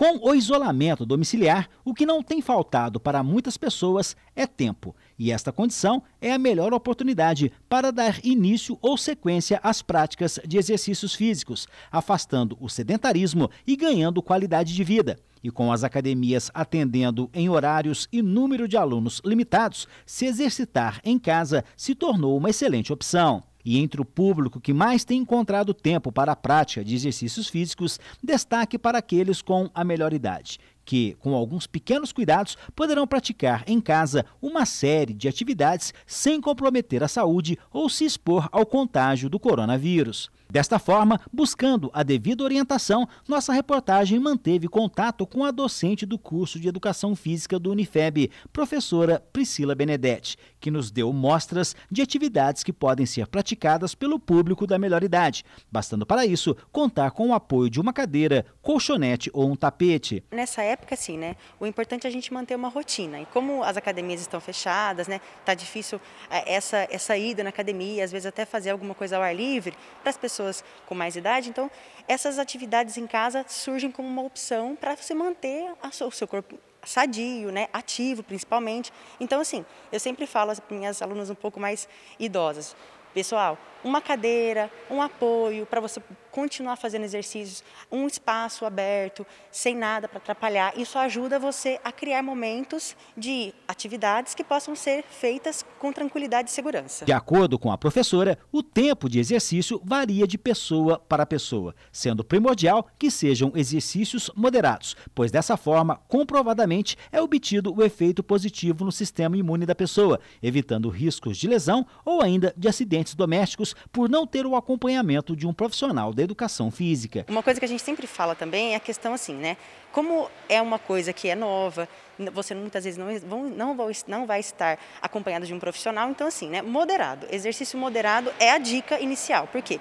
Com o isolamento domiciliar, o que não tem faltado para muitas pessoas é tempo, e esta condição é a melhor oportunidade para dar início ou sequência às práticas de exercícios físicos, afastando o sedentarismo e ganhando qualidade de vida. E com as academias atendendo em horários e número de alunos limitados, se exercitar em casa se tornou uma excelente opção. E entre o público que mais tem encontrado tempo para a prática de exercícios físicos, destaque para aqueles com a melhor idade, que, com alguns pequenos cuidados, poderão praticar em casa uma série de atividades sem comprometer a saúde ou se expor ao contágio do coronavírus. Desta forma, buscando a devida orientação, nossa reportagem manteve contato com a docente do curso de Educação Física do Unifeb, professora Priscila Benedetti, que nos deu mostras de atividades que podem ser praticadas pelo público da melhor idade, bastando para isso contar com o apoio de uma cadeira, colchonete ou um tapete. Nessa época, assim, né? O importante é a gente manter uma rotina. E como as academias estão fechadas, né? Tá difícil é, essa, essa ida na academia, às vezes até fazer alguma coisa ao ar livre para as pessoas com mais idade. Então, essas atividades em casa surgem como uma opção para você manter o seu corpo sadio, né, ativo principalmente. Então, assim, eu sempre falo às minhas alunas um pouco mais idosas, pessoal, uma cadeira, um apoio para você continuar fazendo exercícios, um espaço aberto, sem nada para atrapalhar. Isso ajuda você a criar momentos de atividades que possam ser feitas com tranquilidade e segurança. De acordo com a professora, o tempo de exercício varia de pessoa para pessoa, sendo primordial que sejam exercícios moderados, pois dessa forma, comprovadamente, é obtido o efeito positivo no sistema imune da pessoa, evitando riscos de lesão ou ainda de acidentes domésticos por não ter o acompanhamento de um profissional da educação física. Uma coisa que a gente sempre fala também é a questão assim, né? Como é uma coisa que é nova, você muitas vezes não, não, não vai estar acompanhado de um profissional, então assim, né? Moderado. Exercício moderado é a dica inicial. Por quê?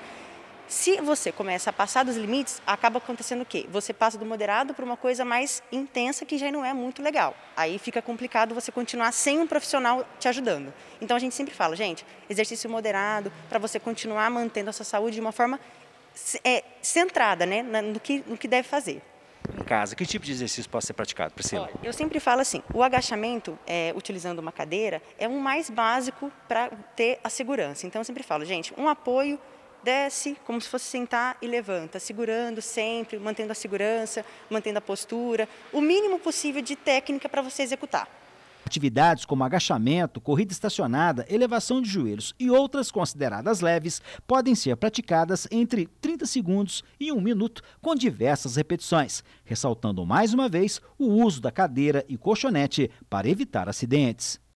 Se você começa a passar dos limites, acaba acontecendo o quê? Você passa do moderado para uma coisa mais intensa que já não é muito legal. Aí fica complicado você continuar sem um profissional te ajudando. Então a gente sempre fala, gente, exercício moderado para você continuar mantendo a sua saúde de uma forma é, centrada né, no, que, no que deve fazer. Em casa, que tipo de exercício pode ser praticado, Priscila? Olha, eu sempre falo assim, o agachamento, é, utilizando uma cadeira, é um mais básico para ter a segurança. Então, eu sempre falo, gente, um apoio desce como se fosse sentar e levanta, segurando sempre, mantendo a segurança, mantendo a postura, o mínimo possível de técnica para você executar. Atividades como agachamento, corrida estacionada, elevação de joelhos e outras consideradas leves podem ser praticadas entre 30 segundos e 1 minuto com diversas repetições, ressaltando mais uma vez o uso da cadeira e colchonete para evitar acidentes.